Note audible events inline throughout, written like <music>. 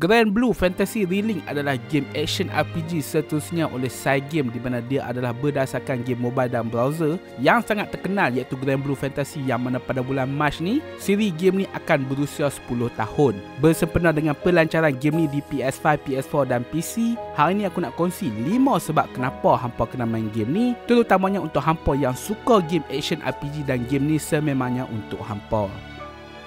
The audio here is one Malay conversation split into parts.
Grand Blue Fantasy Reeling adalah game action RPG seterusnya oleh Side Game di mana dia adalah berdasarkan game mobile dan browser yang sangat terkenal iaitu Grand Blue Fantasy yang mana pada bulan Mac ni siri game ni akan berusia 10 tahun. Bersempena dengan pelancaran game ni di PS5, PS4 dan PC, hari ni aku nak kongsi 5 sebab kenapa hampa kena main game ni terutamanya untuk hampa yang suka game action RPG dan game ni sememangnya untuk hampa.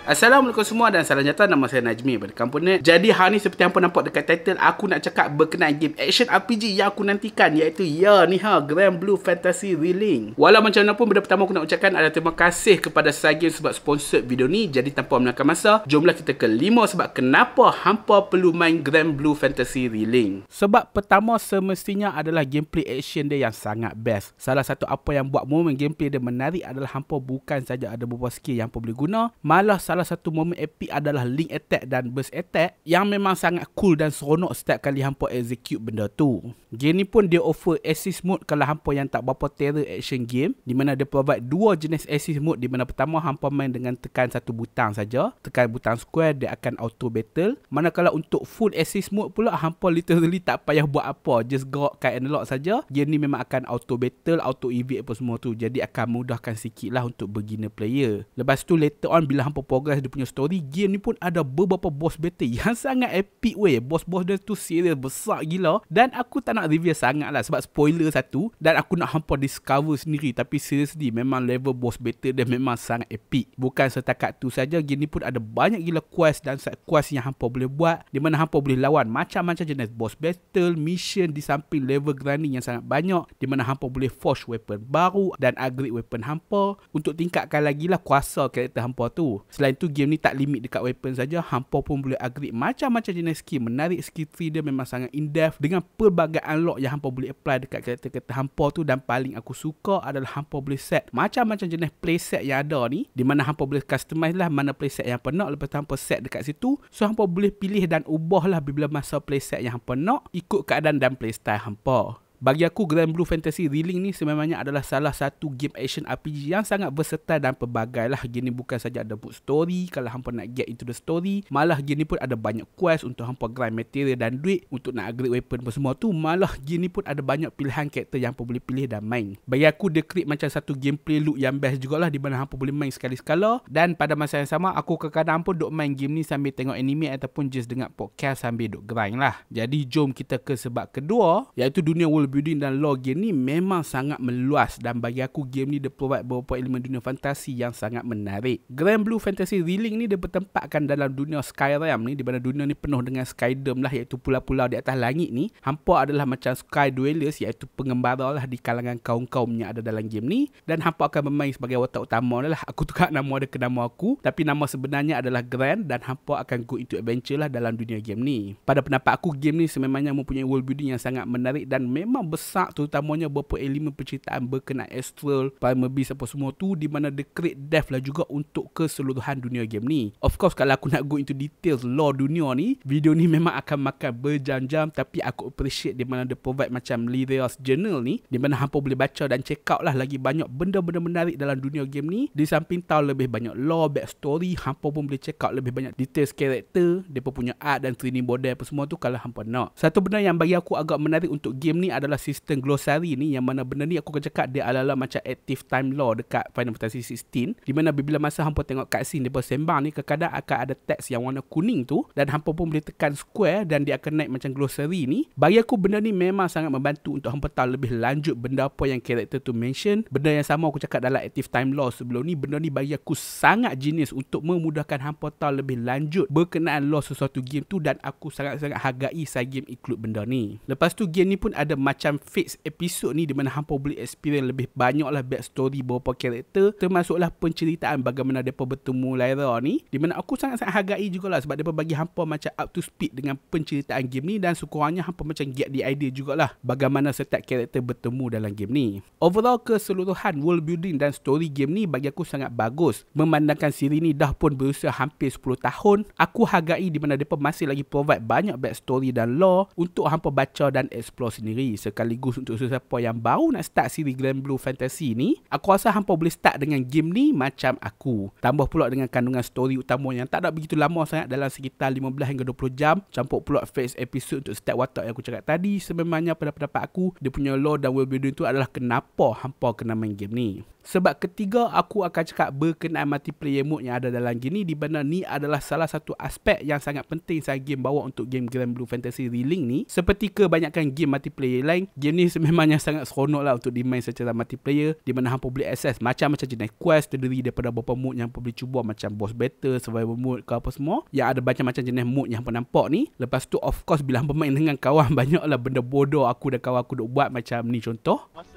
Assalamualaikum semua dan salam sejahtera nama saya Najmi dari Kampung Jadi hari ni seperti apa nampak dekat title aku nak cakap berkenaan game action RPG yang aku nantikan iaitu ya ni ha Grand Blue Fantasy Reeling. Walau macam mana pun benda pertama aku nak ucapkan adalah terima kasih kepada Sagin sebab sponsor video ni. Jadi tanpa melengkap masa, jomlah kita ke lima sebab kenapa hampa perlu main Grand Blue Fantasy Reeling. Sebab pertama semestinya adalah gameplay action dia yang sangat best. Salah satu apa yang buat momen gameplay dia menarik adalah hampa bukan saja ada beberapa skill yang hampa boleh guna, malah salah satu momen epic adalah link attack dan burst attack yang memang sangat cool dan seronok setiap kali hampa execute benda tu. Game ni pun dia offer assist mode kalau hampa yang tak berapa terror action game di mana dia provide dua jenis assist mode di mana pertama hampa main dengan tekan satu butang saja, tekan butang square dia akan auto battle. Manakala untuk full assist mode pula hampa literally tak payah buat apa, just gerakkan analog saja. Game ni memang akan auto battle, auto evade apa semua tu. Jadi akan mudahkan sikit lah untuk beginner player. Lepas tu later on bila hampa progress progress dia punya story game ni pun ada beberapa boss battle yang <laughs> sangat epic weh boss-boss dia tu serious besar gila dan aku tak nak reveal sangat lah sebab spoiler satu dan aku nak hampa discover sendiri tapi seriously memang level boss battle dia memang sangat epic bukan setakat tu saja game ni pun ada banyak gila quest dan side quest yang hampa boleh buat di mana hampa boleh lawan macam-macam jenis boss battle mission di samping level grinding yang sangat banyak di mana hampa boleh forge weapon baru dan upgrade weapon hampa untuk tingkatkan lagi lah kuasa karakter hampa tu selain Selain tu game ni tak limit dekat weapon saja, hampa pun boleh agri macam-macam jenis skill. Menarik skill tree dia memang sangat in depth dengan pelbagai unlock yang hampa boleh apply dekat karakter-karakter hampa tu dan paling aku suka adalah hampa boleh set macam-macam jenis playset yang ada ni di mana hampa boleh customize lah mana playset yang penak lepas tu hampa set dekat situ. So hampa boleh pilih dan ubah lah bila masa playset yang hampa nak ikut keadaan dan playstyle hampa. Bagi aku Grand Blue Fantasy Reeling ni sebenarnya adalah salah satu game action RPG yang sangat versatile dan pelbagai lah. Game ni bukan saja ada book story kalau hampa nak get into the story. Malah game ni pun ada banyak quest untuk hampa grind material dan duit untuk nak upgrade weapon pun semua tu. Malah game ni pun ada banyak pilihan karakter yang hampa boleh pilih dan main. Bagi aku dia create macam satu gameplay loop yang best jugalah di mana hampa boleh main sekali-sekala. Dan pada masa yang sama aku kadang-kadang pun dok main game ni sambil tengok anime ataupun just dengar podcast sambil dok grind lah. Jadi jom kita ke sebab kedua iaitu dunia world world building dan lore game ni memang sangat meluas dan bagi aku game ni dia provide beberapa elemen dunia fantasi yang sangat menarik. Grand Blue Fantasy Reeling ni dia bertempatkan dalam dunia Skyrim ni di mana dunia ni penuh dengan Skydom lah iaitu pulau-pulau di atas langit ni. Hampa adalah macam Sky Dwellers iaitu pengembara lah di kalangan kaum-kaum yang ada dalam game ni dan hampa akan bermain sebagai watak utama lah. Aku tukar nama ada ke nama aku tapi nama sebenarnya adalah Grand dan hampa akan go into adventure lah dalam dunia game ni. Pada pendapat aku game ni sememangnya mempunyai world building yang sangat menarik dan memang memang besar terutamanya beberapa elemen penceritaan berkenaan Astral, Primer Beast apa semua tu di mana The Great Death lah juga untuk keseluruhan dunia game ni. Of course kalau aku nak go into details lore dunia ni, video ni memang akan makan berjam-jam tapi aku appreciate di mana dia provide macam Lyria's Journal ni di mana hampa boleh baca dan check out lah lagi banyak benda-benda menarik dalam dunia game ni. Di samping tahu lebih banyak lore, story, hampa pun boleh check out lebih banyak details karakter, dia pun punya art dan training body apa semua tu kalau hampa nak. Satu benda yang bagi aku agak menarik untuk game ni adalah adalah sistem glossary ni yang mana benda ni aku akan cakap dia ala-ala macam active time law dekat Final Fantasy 16 di mana bila masa hampa tengok kat scene depa sembang ni kadang akan ada teks yang warna kuning tu dan hampa pun boleh tekan square dan dia akan naik macam glossary ni bagi aku benda ni memang sangat membantu untuk hampa tahu lebih lanjut benda apa yang karakter tu mention benda yang sama aku cakap dalam active time law sebelum ni benda ni bagi aku sangat genius untuk memudahkan hampa tahu lebih lanjut berkenaan law sesuatu game tu dan aku sangat-sangat hargai side game include benda ni lepas tu game ni pun ada macam macam fix episode ni di mana hampa boleh experience lebih banyak lah back story beberapa karakter termasuklah penceritaan bagaimana mereka bertemu Lyra ni di mana aku sangat-sangat hargai jugalah sebab mereka bagi hampa macam up to speed dengan penceritaan game ni dan sekurangnya hampa macam get the idea jugalah bagaimana setiap karakter bertemu dalam game ni. Overall keseluruhan world building dan story game ni bagi aku sangat bagus. Memandangkan siri ni dah pun berusia hampir 10 tahun, aku hargai di mana mereka masih lagi provide banyak back story dan lore untuk hampa baca dan explore sendiri sekaligus untuk sesiapa yang baru nak start siri Grand Blue Fantasy ni, aku rasa hampa boleh start dengan game ni macam aku. Tambah pula dengan kandungan story utama yang tak ada begitu lama sangat dalam sekitar 15 hingga 20 jam. Campur pula face episode untuk setiap watak yang aku cakap tadi. Sebenarnya pada pendapat aku, dia punya lore dan world building tu adalah kenapa hampa kena main game ni. Sebab ketiga, aku akan cakap berkenaan multiplayer mode yang ada dalam game ni di mana ni adalah salah satu aspek yang sangat penting saya game bawa untuk game Grand Blue Fantasy Reeling ni. Seperti kebanyakan game multiplayer lain, online Game ni memangnya sangat seronok lah Untuk dimain secara multiplayer Di mana hampa boleh access Macam-macam jenis quest Terdiri daripada beberapa mood Yang hampa boleh cuba Macam boss battle Survival mood ke apa semua Yang ada banyak-macam jenis mood Yang hampa nampak ni Lepas tu of course Bila hampa main dengan kawan <laughs> lah benda bodoh Aku dan kawan aku duk buat Macam ni contoh Masa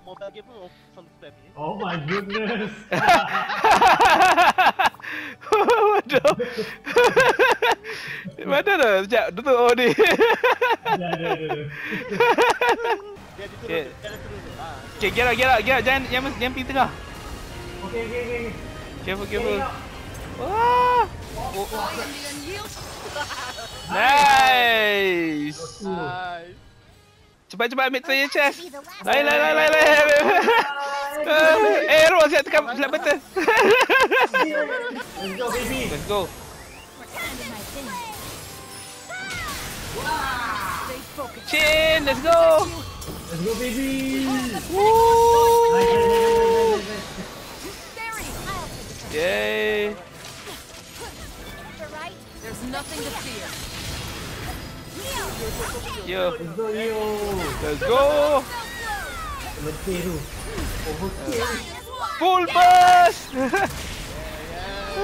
mobile game tu Oh, oh my goodness. Waduh. <laughs> Mana dah? Sekejap, tutup oh ni. Ya, ya, ya. Okay, get out, get Jangan, jangan, jangan pergi tengah. Okay, okay, okay. Careful, careful. Wah! Nice! Nice! Cepat-cepat ambil tray chest. Lain, lain, lain, lain, lain. <laughs> Eh, Ros, siap tekan silap betul. Let's go, baby. Let's go. Chin, let's go. Let's go, baby. Woo. Yay. There's nothing to fear. Yo. Yo. Let's go. Overkill. Overkill. Full burst. yeah, yeah.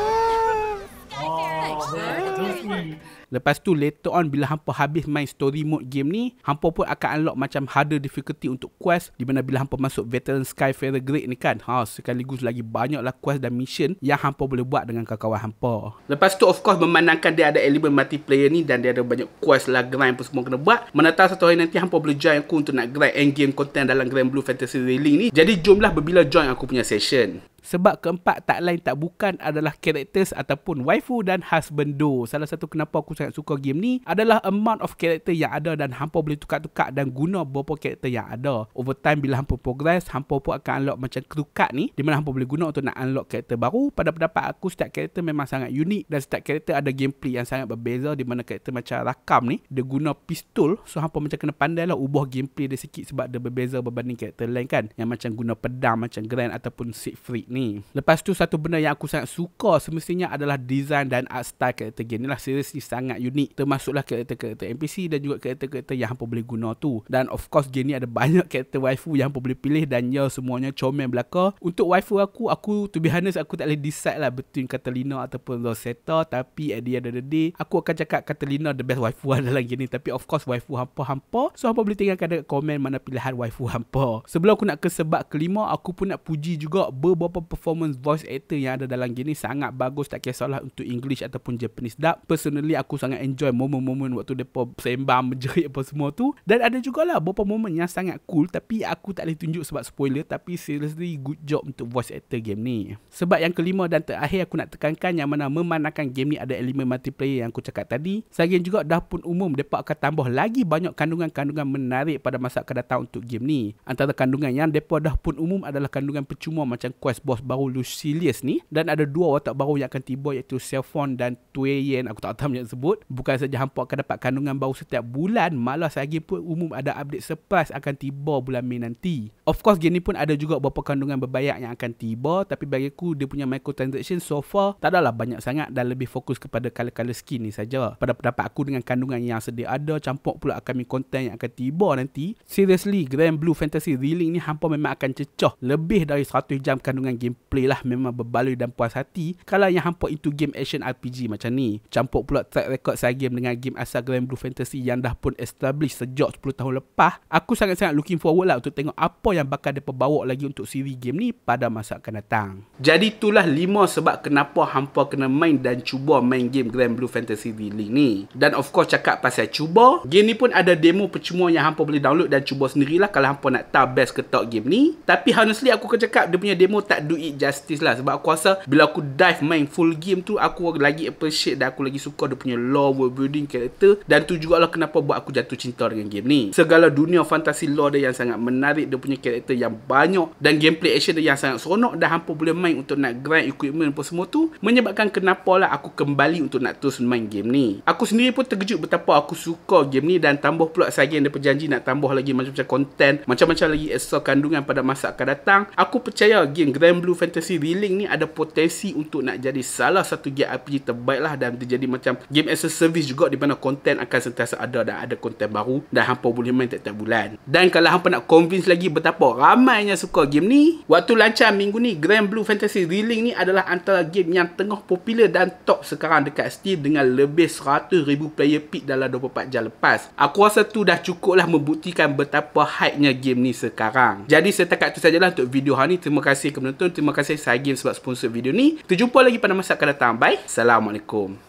Oh, oh, man. Man. Lepas tu later on bila hampa habis main story mode game ni, hampa pun akan unlock macam harder difficulty untuk quest di mana bila hampa masuk veteran Skyfarer Great ni kan. Ha, sekaligus lagi banyaklah quest dan mission yang hampa boleh buat dengan kawan-kawan hampa. Lepas tu of course memandangkan dia ada elemen multiplayer ni dan dia ada banyak quest lah grind pun semua kena buat. Menata satu hari nanti hampa boleh join aku untuk nak grind end game content dalam Grand Blue Fantasy Railing ni. Jadi jomlah berbila join aku punya session sebab keempat tak lain tak bukan adalah characters ataupun waifu dan husband do. Salah satu kenapa aku sangat suka game ni adalah amount of character yang ada dan hampa boleh tukar-tukar dan guna beberapa character yang ada. Over time bila hampa progress, hampa pun akan unlock macam crew card ni di mana hampa boleh guna untuk nak unlock character baru. Pada pendapat aku setiap character memang sangat unik dan setiap character ada gameplay yang sangat berbeza di mana character macam rakam ni dia guna pistol so hampa macam kena pandai lah ubah gameplay dia sikit sebab dia berbeza berbanding character lain kan yang macam guna pedang macam Grand ataupun Siegfried ni ni. Lepas tu satu benda yang aku sangat suka semestinya adalah design dan art style karakter game. lah series ni sangat unik. Termasuklah karakter-karakter NPC dan juga karakter-karakter yang hampa boleh guna tu. Dan of course game ni ada <laughs> banyak karakter waifu yang hampa boleh pilih dan ya semuanya comel belaka. Untuk waifu aku, aku to be honest aku tak boleh decide lah between Catalina ataupun Rosetta tapi at the end of the day aku akan cakap Catalina the best waifu <laughs> dalam game ni tapi of course waifu hampa-hampa so hampa boleh tinggalkan dekat komen mana pilihan waifu hampa sebelum aku nak ke sebab kelima aku pun nak puji juga beberapa performance voice actor yang ada dalam game ni sangat bagus tak kisahlah untuk English ataupun Japanese dub. Personally aku sangat enjoy moment-moment waktu depa sembang menjerit apa semua tu. Dan ada jugalah beberapa moment yang sangat cool tapi aku tak boleh tunjuk sebab spoiler tapi seriously good job untuk voice actor game ni. Sebab yang kelima dan terakhir aku nak tekankan yang mana memanakan game ni ada elemen multiplayer yang aku cakap tadi. Selain juga dah pun umum depa akan tambah lagi banyak kandungan-kandungan menarik pada masa akan datang untuk game ni. Antara kandungan yang depa dah pun umum adalah kandungan percuma macam quest boss bos baru Lucilius ni dan ada dua watak baru yang akan tiba iaitu Cellphone dan Tuyen aku tak tahu macam sebut bukan saja hampa akan dapat kandungan baru setiap bulan malah lagi pun umum ada update surprise akan tiba bulan Mei nanti of course game ni pun ada juga beberapa kandungan berbayar yang akan tiba tapi bagi aku dia punya microtransaction so far tak adalah banyak sangat dan lebih fokus kepada color-color skin ni saja pada pendapat aku dengan kandungan yang sedia ada campur pula akan content yang akan tiba nanti seriously Grand Blue Fantasy Reeling ni hampa memang akan cecah lebih dari 100 jam kandungan gameplay lah memang berbaloi dan puas hati kalau yang hampa itu game action RPG macam ni. Campur pula track record saya game dengan game asal Grand Blue Fantasy yang dah pun establish sejak 10 tahun lepas. Aku sangat-sangat looking forward lah untuk tengok apa yang bakal dia bawa lagi untuk siri game ni pada masa akan datang. Jadi itulah 5 sebab kenapa hampa kena main dan cuba main game Grand Blue Fantasy V-Link ni. Dan of course cakap pasal cuba, game ni pun ada demo percuma yang hampa boleh download dan cuba sendirilah kalau hampa nak tahu best ke game ni. Tapi honestly aku akan cakap dia punya demo tak do it justice lah sebab aku rasa bila aku dive main full game tu aku lagi appreciate dan aku lagi suka dia punya lore world building character dan tu juga jugalah kenapa buat aku jatuh cinta dengan game ni segala dunia fantasy lore dia yang sangat menarik dia punya character yang banyak dan gameplay action dia yang sangat seronok dan hampa boleh main untuk nak grind equipment pun semua tu menyebabkan kenapa lah aku kembali untuk nak terus main game ni aku sendiri pun terkejut betapa aku suka game ni dan tambah pula yang dia perjanji nak tambah lagi macam-macam content macam-macam lagi esok kandungan pada masa akan datang aku percaya game Grand Blue Fantasy Reeling ni ada potensi untuk nak jadi salah satu game RPG terbaik lah dan terjadi macam game as a service juga di mana konten akan sentiasa ada dan ada konten baru dan hampa boleh main tiap-tiap bulan. Dan kalau hampa nak convince lagi betapa ramainya suka game ni, waktu lancar minggu ni Grand Blue Fantasy Reeling ni adalah antara game yang tengah popular dan top sekarang dekat Steam dengan lebih 100,000 player pick dalam 24 jam lepas. Aku rasa tu dah cukup lah membuktikan betapa hype-nya game ni sekarang. Jadi setakat tu sajalah untuk video hari ni. Terima kasih kepada penonton terima kasih Sagim sebab sponsor video ni. Kita jumpa lagi pada masa akan datang. Bye. Assalamualaikum.